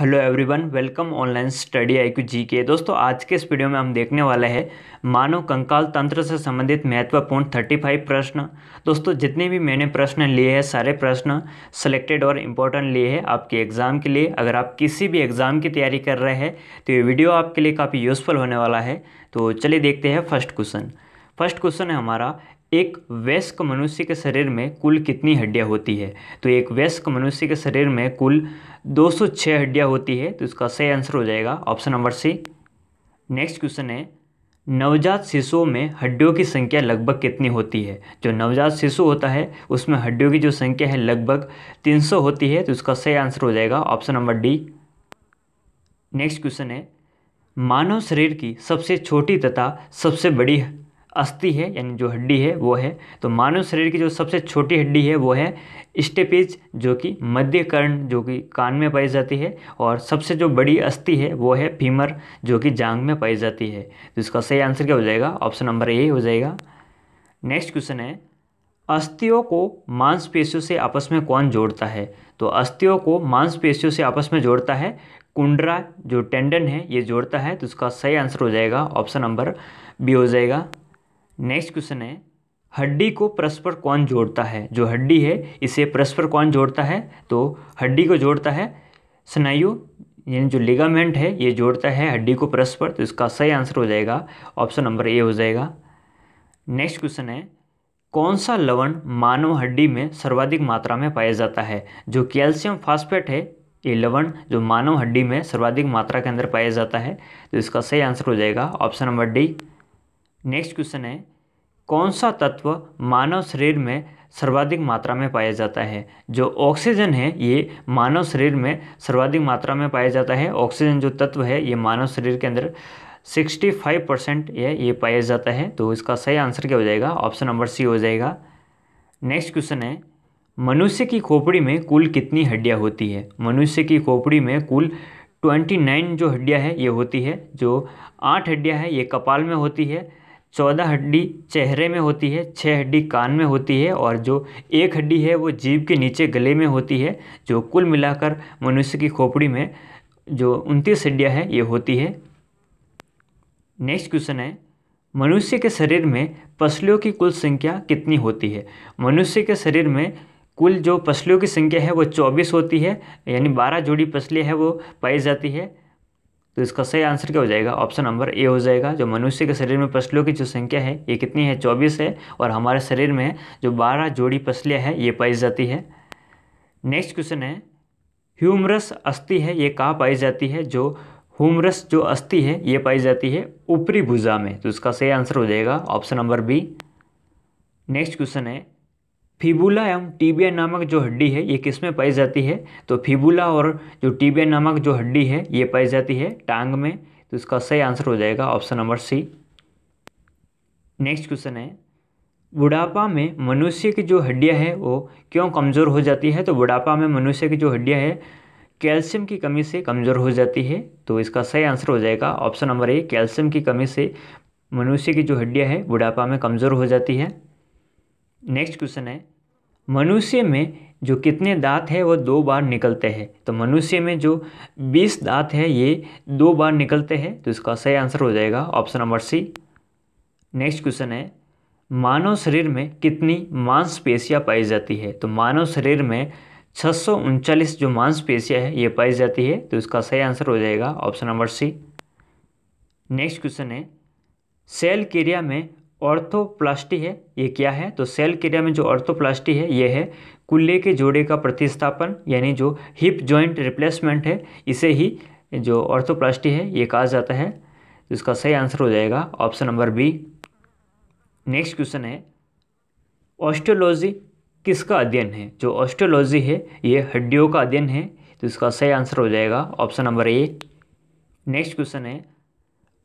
hello everyone welcome online study I Q G के दोस्तों आज के इस वीडियो में हम देखने वाले हैं मानव कंकाल तंत्र से संबंधित महत्वपूर्ण 35 प्रश्न दोस्तों जितने भी मैंने प्रश्न लिए हैं सारे प्रश्न सिलेक्टेड और इम्पोर्टेंट लिए हैं आपके एग्ज़ाम के लिए अगर आप किसी भी एग्ज़ाम की तैयारी कर रहे हैं तो ये वीडियो आपके लिए काफ़ी यूज़फुल होने वाला है तो चलिए देखते हैं फर्स्ट क्वेश्चन फर्स्ट क्वेश्चन है हमारा एक वयस्क मनुष्य के शरीर में कुल कितनी हड्डियाँ होती है तो एक वयस्क मनुष्य के शरीर में कुल दो सौ छः हड्डियाँ होती है तो इसका सही आंसर हो जाएगा option number C next question है नवजात शिशुओं में हड्डियों की संख्या लगभग कितनी होती है जो नवजात शिशु होता है उसमें हड्डियों की जो संख्या है लगभग 300 होती है तो इसका सही आंसर हो जाएगा option number D next question है मानव शरीर की सबसे छोटी तथा सबसे बड़ी अस्थि है यानी जो हड्डी है वो है तो मानव शरीर की जो सबसे छोटी हड्डी है वो है स्टेपिज जो कि मध्य कर्ण जो कि कान में पाई जाती है और सबसे जो बड़ी अस्थि है वो है फीमर जो कि जांग में पाई जाती है तो इसका सही आंसर क्या हो जाएगा ऑप्शन नंबर ए हो जाएगा नेक्स्ट क्वेश्चन है अस्थियों को मांसपेशियों से आपस में कौन जोड़ता है तो अस्थियों को मांसपेशियों से आपस में जोड़ता है कुंडरा जो टेंडन है ये जोड़ता है तो उसका सही आंसर हो जाएगा ऑप्शन नंबर बी हो जाएगा नेक्स्ट क्वेश्चन है हड्डी को परस्पर कौन जोड़ता है जो हड्डी है इसे परस्पर कौन जोड़ता है तो हड्डी को जोड़ता है स्नायु यानी जो लिगामेंट है ये जोड़ता है हड्डी को परस्पर तो इसका सही आंसर हो जाएगा ऑप्शन नंबर ए हो जाएगा नेक्स्ट क्वेश्चन है कौन सा लवण मानव हड्डी में सर्वाधिक मात्रा में पाया जाता है जो कैल्शियम फास्फेट है ये लवण जो मानव हड्डी में सर्वाधिक मात्रा के अंदर पाया जाता है तो इसका सही आंसर हो जाएगा option number D next question है कौन सा तत्व मानव शरीर में सर्वाधिक मात्रा में पाया जाता है जो ऑक्सीजन है ये मानव शरीर में सर्वाधिक मात्रा में पाया जाता है ऑक्सीजन जो तत्व है ये मानव शरीर के अंदर 65 परसेंट यह ये पाया जाता है तो इसका सही आंसर क्या हो जाएगा ऑप्शन नंबर सी हो जाएगा नेक्स्ट क्वेश्चन है मनुष्य की खोपड़ी में कुल कितनी हड्डियाँ होती है मनुष्य की खोपड़ी में कुल ट्वेंटी नाइन जो हड्डियाँ है ये होती है जो आठ हड्डियाँ हैं ये कपाल में होती है चौदह हड्डी चेहरे में होती है छः हड्डी कान में होती है और जो एक हड्डी है वो जीभ के नीचे गले में होती है जो कुल मिलाकर मनुष्य की खोपड़ी में जो उनतीस हड्डियाँ हैं ये होती है नेक्स्ट क्वेश्चन है मनुष्य के शरीर में पसलियों की कुल संख्या कितनी होती है मनुष्य के शरीर में कुल जो पसलियों की संख्या है वो चौबीस होती है यानी बारह जोड़ी पसलियाँ हैं वो पाई जाती है तो इसका सही आंसर क्या हो जाएगा ऑप्शन नंबर ए हो जाएगा जो मनुष्य के शरीर में पसलियों की जो संख्या है ये कितनी है चौबीस है और हमारे शरीर में जो बारह जोड़ी पसलियाँ हैं ये पाई जाती है नेक्स्ट क्वेश्चन है ह्यूमरस अस्थि है ये कहाँ पाई जाती है जो ह्यूमरस जो अस्थि है ये पाई जाती है ऊपरी भुजा में तो इसका सही आंसर हो जाएगा option number B next question है फिबूला एवं टीबिया नामक जो हड्डी है ये किस में पाई जाती है तो फिबूला और जो टीबिया नामक जो हड्डी है ये पाई जाती है टांग में तो इसका सही आंसर हो जाएगा option number C next question है बुढ़ापा में मनुष्य की जो हड्डियां हैं वो क्यों कमज़ोर हो जाती है तो बुढ़ापा में मनुष्य की जो हड्डियां है कैल्शियम की कमी से कमज़ोर हो जाती है तो इसका सही आंसर हो जाएगा ऑप्शन नंबर ए कैल्शियम की कमी से मनुष्य की जो हड्डियां हैं बुढ़ापा में कमज़ोर हो जाती है नेक्स्ट क्वेश्चन है मनुष्य में जो कितने दांत है वो दो बार निकलते हैं तो मनुष्य में जो बीस दांत है ये दो बार निकलते हैं तो इसका सही आंसर हो जाएगा option number C next question है मानव शरीर में कितनी मांसपेशियां पाई जाती है तो मानव शरीर में छः जो मांसपेशियां है ये पाई जाती है तो इसका सही आंसर हो जाएगा option number C next question है सेल क्रिया में ऑर्थोप्लास्टी है ये क्या है तो सेल क्रिया में जो ऑर्थोप्लास्टी है ये है कुल्ले के जोड़े का प्रतिस्थापन यानी जो हिप जॉइंट रिप्लेसमेंट है इसे ही जो ऑर्थोप्लास्टी है ये कहा जाता है तो इसका सही आंसर हो जाएगा option number B next question है ऑस्ट्रोलॉजी किसका अध्ययन है जो ऑस्ट्रोलॉजी है ये हड्डियों का अध्ययन है तो इसका सही आंसर हो जाएगा option number A next question है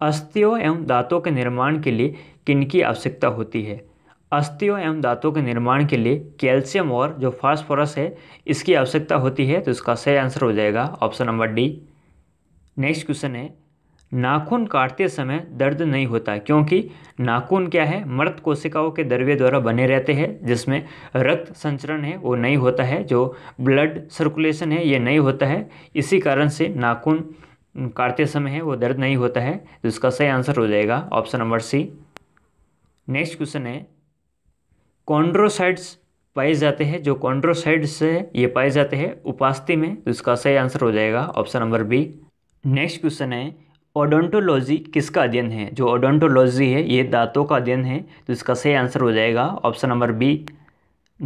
अस्थियों एवं दांतों के निर्माण के लिए किन की आवश्यकता होती है अस्थियों एवं दांतों के निर्माण के लिए कैल्शियम और जो फास्फोरस है इसकी आवश्यकता होती है तो इसका सही आंसर हो जाएगा option number D next question है नाखून काटते समय दर्द नहीं होता क्योंकि नाखून क्या है मृत कोशिकाओं के द्रव्य द्वारा बने रहते हैं जिसमें रक्त संचरण है वो नहीं होता है जो ब्लड सर्कुलेशन है ये नहीं होता है इसी कारण से नाखून काटते समय है वो दर्द नहीं होता है तो इसका सही आंसर हो जाएगा option number C next question है कॉन्ड्रोसाइड्स पाए जाते हैं जो कॉन्ड्रोसाइड्स से ये पाए जाते हैं उपास्थि में तो इसका सही आंसर हो जाएगा option number B next question है ओडोंटोलॉजी किसका अध्ययन है जो ओडोंटोलॉजी है ये दांतों का अध्ययन है तो इसका सही आंसर हो जाएगा option number B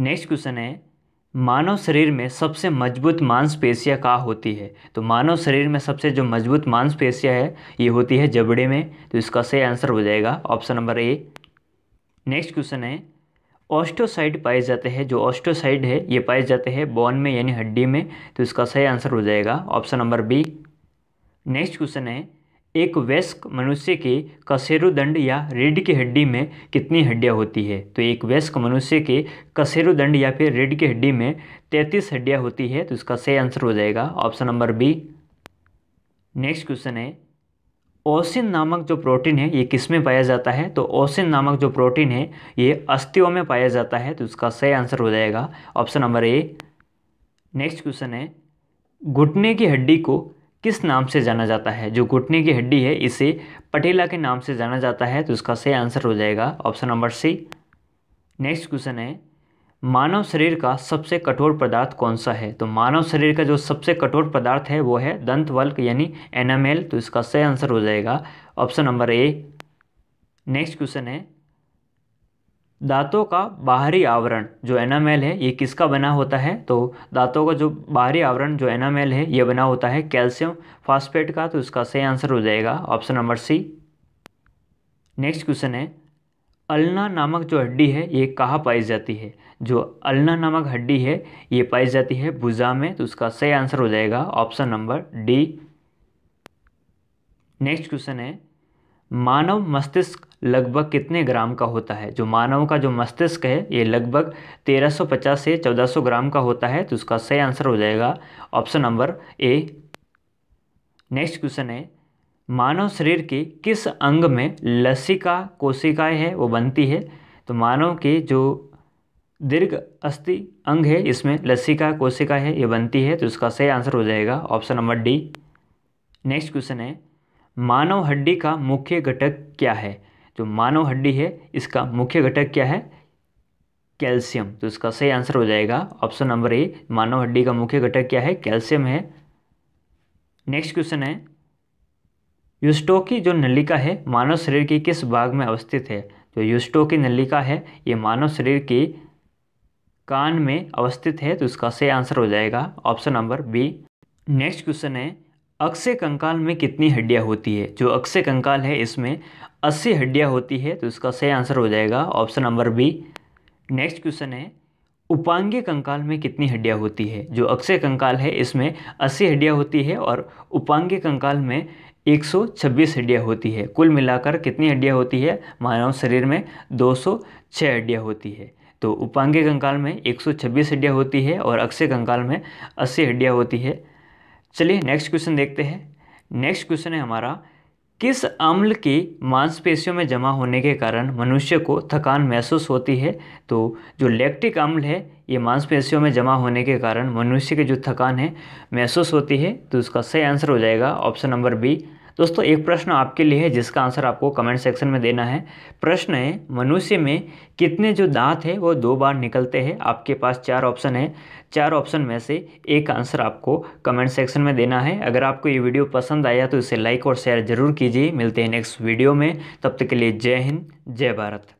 next question है मानव शरीर में सबसे मजबूत मांसपेशियाँ कहाँ होती है तो मानव शरीर में सबसे जो मजबूत मांसपेशियाँ है ये होती है जबड़े में तो इसका सही आंसर हो जाएगा option number A next question है ऑस्टोसाइड पाए जाते हैं जो ऑस्टोसाइड है ये पाए जाते हैं बोन में यानी हड्डी में तो इसका सही आंसर हो जाएगा option number B next question है एक वयस्क मनुष्य के कसेरुदंड या रीढ़ की हड्डी में कितनी हड्डियाँ होती है तो एक वयस्क मनुष्य के कसेरुदंड या फिर रीढ़ की हड्डी में तैंतीस हड्डियाँ होती है तो इसका सही आंसर हो जाएगा option number B next question है ओसिन नामक जो प्रोटीन है ये किस में पाया जाता है तो ओसिन नामक जो प्रोटीन है ये अस्थियों में पाया जाता है तो इसका सही आंसर हो जाएगा option number A next question है घुटने की हड्डी को किस नाम से जाना जाता है जो घुटने की हड्डी है इसे पटेला के नाम से जाना जाता है तो इसका सही आंसर हो जाएगा option number C next question है मानव शरीर का सबसे कठोर पदार्थ कौन सा है तो मानव शरीर का जो सबसे कठोर पदार्थ है वो है दंत वल्क यानी एनामेल तो इसका सही आंसर हो जाएगा option number A next question है दांतों का बाहरी आवरण जो एनामेल है ये किसका बना होता है तो दांतों का जो बाहरी आवरण जो एनामेल है ये बना होता है कैल्शियम फास्फेट का तो इसका सही आंसर हो जाएगा option number C next question है अलना नामक जो हड्डी है ये कहाँ पाई जाती है जो अलना नामक हड्डी है ये पाई जाती है भुजा में तो उसका सही आंसर हो जाएगा option number D next question है मानव मस्तिष्क लगभग कितने ग्राम का होता है जो मानव का जो मस्तिष्क है ये लगभग 1350 से 1400 ग्राम का होता है तो उसका सही आंसर हो जाएगा option number A next question है मानव शरीर के किस अंग में लसिका कोशिकाएं है वो बनती है तो मानव के जो दीर्घ अस्थि अंग है इसमें लसिका कोशिका है ये बनती है तो इसका सही आंसर हो जाएगा option number D next question है मानव हड्डी का मुख्य घटक क्या है जो मानव हड्डी है इसका मुख्य घटक क्या है कैल्शियम तो इसका सही आंसर हो जाएगा ऑप्शन नंबर ए मानव हड्डी का मुख्य घटक क्या है कैल्शियम है नेक्स्ट क्वेश्चन है यूस्टो की जो नलिका है मानव शरीर के किस भाग में अवस्थित है जो तो यूस्टो की नलिका है ये मानव शरीर के कान में अवस्थित है तो इसका सही आंसर हो जाएगा option number B next question है अक्षय कंकाल में कितनी हड्डियाँ होती है जो अक्षय कंकाल है इसमें अस्सी हड्डियाँ होती है तो इसका सही आंसर हो जाएगा option number B next question है उपांगी कंकाल में कितनी हड्डियाँ होती है जो अक्षय कंकाल है इसमें 80 हड्डियाँ होती है और उपांगी कंकाल में 126 हड्डियाँ होती है कुल मिलाकर कितनी हड्डियाँ होती है मानव शरीर में 206 हड्डियाँ होती है तो उपांगी कंकाल में 126 हड्डियाँ होती है और अक्षय कंकाल में अस्सी हड्डियाँ होती है चलिए नेक्स्ट क्वेश्चन देखते हैं नेक्स्ट क्वेश्चन है हमारा किस अम्ल की मांसपेशियों में जमा होने के कारण मनुष्य को थकान महसूस होती है तो जो लैक्टिक अम्ल है ये मांसपेशियों में जमा होने के कारण मनुष्य की जो थकान है महसूस होती है तो उसका सही आंसर हो जाएगा ऑप्शन नंबर बी दोस्तों एक प्रश्न आपके लिए है जिसका आंसर आपको कमेंट सेक्शन में देना है प्रश्न है मनुष्य में कितने जो दांत है वो दो बार निकलते हैं आपके पास चार ऑप्शन है चार ऑप्शन में से एक आंसर आपको कमेंट सेक्शन में देना है अगर आपको ये वीडियो पसंद आया तो इसे लाइक और शेयर जरूर कीजिए मिलते हैं नेक्स्ट वीडियो में तब तक के लिए जय हिंद जय भारत